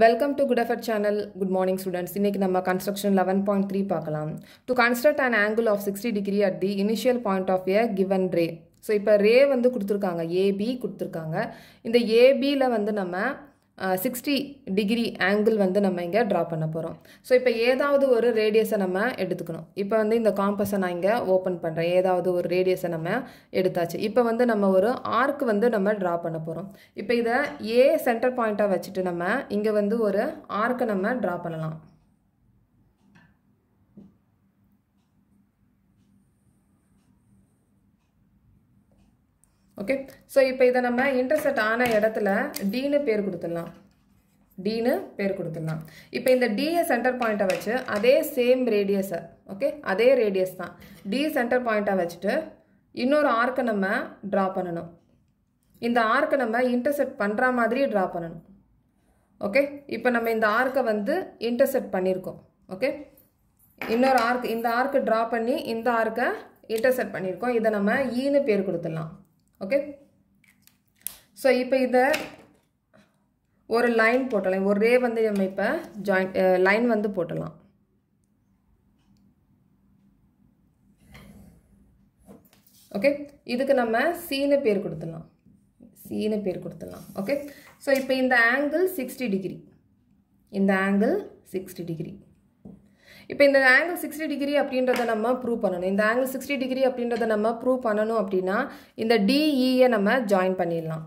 welcome to good effort channel good morning students இன்றைக்கி நம்ம construction eleven point three பார்க்கலாம் to construct and angle of sixty degree at the initial point of a given ray so இப்போ ray வந்து கொடுத்துருக்காங்க AB கொடுத்துருக்காங்க இந்த ஏபியில் வந்து நம்ம சிக்ஸ்டி டிகிரி ஆங்கிள் வந்து நம்ம இங்கே ட்ரா பண்ண போகிறோம் ஸோ இப்போ ஏதாவது ஒரு ரேடியஸை நம்ம எடுத்துக்கணும் இப்போ வந்து இந்த காம்பஸை நான் இங்கே ஓப்பன் பண்ணுறேன் ஏதாவது ஒரு ரேடியஸை நம்ம எடுத்தாச்சு இப்போ வந்து நம்ம ஒரு ஆர்க் வந்து நம்ம ட்ரா பண்ண போகிறோம் இப்போ இதை ஏ சென்டர் பாயிண்ட்டாக வச்சுட்டு நம்ம இங்கே வந்து ஒரு ஆர்க்கை நம்ம ட்ரா பண்ணலாம் ஓகே ஸோ இப்போ இதை நம்ம இன்டர்செக்ட் ஆன இடத்துல டீனு பேர் கொடுத்துடலாம் டீனு பேர் கொடுத்துடலாம் இப்போ இந்த டிஏ சென்டர் பாயிண்ட்டை வச்சு அதே சேம் ரேடியஸை ஓகே அதே ரேடியஸ் தான் டி சென்டர் பாயிண்ட்டை வச்சுட்டு இன்னொரு ஆர்க்கை நம்ம ட்ரா பண்ணணும் இந்த ஆர்க்கை நம்ம இன்டர்செக்ட் பண்ணுற மாதிரி ட்ரா பண்ணணும் ஓகே இப்போ நம்ம இந்த ஆர்க்கை வந்து இன்டர்செக்ட் பண்ணியிருக்கோம் ஓகே இன்னொரு ஆர்க் இந்த ஆர்க்கு ட்ரா பண்ணி இந்த ஆர்க்கை இன்டர்செட் பண்ணியிருக்கோம் இதை நம்ம ஈன்னு e பேர் கொடுத்துடலாம் ஓகே ஸோ இப்போ இதை ஒரு லைன் போட்டலாம் ஒரே வந்து நம்ம இப்போ ஜாயின் லைன் வந்து போட்டலாம் ஓகே இதுக்கு நம்ம சீன பேர் கொடுத்துடலாம் சீன பேர் கொடுத்துடலாம் ஓகே ஸோ இப்போ இந்த ஆங்கிள் சிக்ஸ்டி டிகிரி இந்த ஆங்கிள் சிக்ஸ்டி டிகிரி இப்போ இந்த ஆங்கிள் சிக்ஸ்டி டிகிரி அப்படின்றத நம்ம ப்ரூவ் பண்ணணும் இந்த ஆங்கிள் சிக்ஸ்டி டிகிரி அப்படின்றத நம்ம ப்ரூவ் பண்ணணும் அப்படின்னா இந்த டிஇயை e நம்ம ஜாயின் பண்ணிடலாம்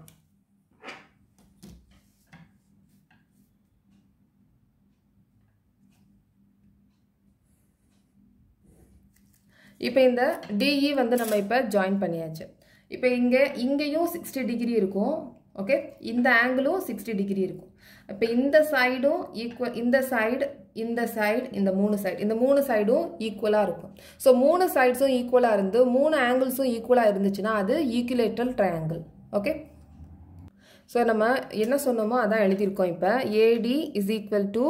இப்போ இந்த டிஇ e வந்து நம்ம இப்போ ஜாயின் பண்ணியாச்சு இப்போ இங்கே இங்கேயும் சிக்ஸ்டி டிகிரி இருக்கும் ஓகே இந்த ஆங்கிளும் சிக்ஸ்டி டிகிரி இருக்கும் இப்போ இந்த சைடும் ஈக்குவல் இந்த சைடு இந்த சைடு இந்த மூணு சைடு இந்த மூணு சைடும் ஈக்குவலாக இருக்கும் ஸோ மூணு சைட்ஸும் ஈக்குவலாக இருந்து மூணு ஆங்கிள்ஸும் ஈக்குவலாக இருந்துச்சுன்னா அது ஈக்குலேட்டல் ட்ரையாங்கிள் ஓகே ஸோ நம்ம என்ன சொன்னோமோ அதான் எழுதியிருக்கோம் இப்போ AD is equal to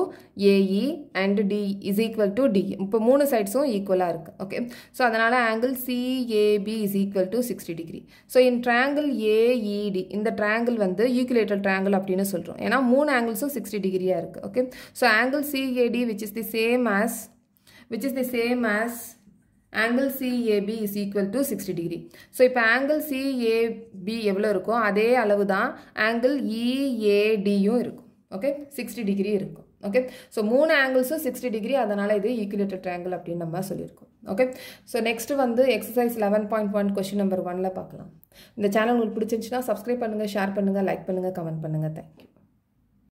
AE and D is equal to D இப்போ மூணு சைட்ஸும் ஈக்குவலாக இருக்குது ஓகே ஸோ அதனால் angle CAB is equal to sixty degree so in triangle AED இந்த ட்ராங்கிள் வந்து ஈக்குலேட்டர் ட்ராங்கிள் அப்படின்னு சொல்கிறோம் ஏன்னா மூணு ஆங்கிள்ஸும் சிக்ஸ்டி டிகிரியாக இருக்குது okay so angle CAD which is the same as which is the same as angle CAB is equal to sixty degree so இப்போ ஆங்கிள் சிஏபி எவ்வளோ இருக்கோ அதே அளவு தான் ஆங்கிள் இஏடியும் e இருக்கும் ஓகே சிக்ஸ்டி டிகிரி இருக்கும் ஓகே ஸோ மூணு ஆங்கிள்ஸும் சிக்ஸ்டி டிகிரி அதனால் இது ஈக்குலேட்டட் ஆங்கிள் அப்படின்னு நம்ம சொல்லியிருக்கோம் ஓகே ஸோ நெக்ஸ்ட்டு வந்து exercise eleven point one question number ஒனில் பார்க்கலாம் இந்த சேனல் உங்களுக்கு பிடிச்சிருந்துச்சுன்னா சப்ஸ்கிரைப் பண்ணுங்கள் ஷேர் பண்ணுங்கள் லைக் பண்ணுங்கள் கமெண்ட் பண்ணுங்கள் தேங்க்யூ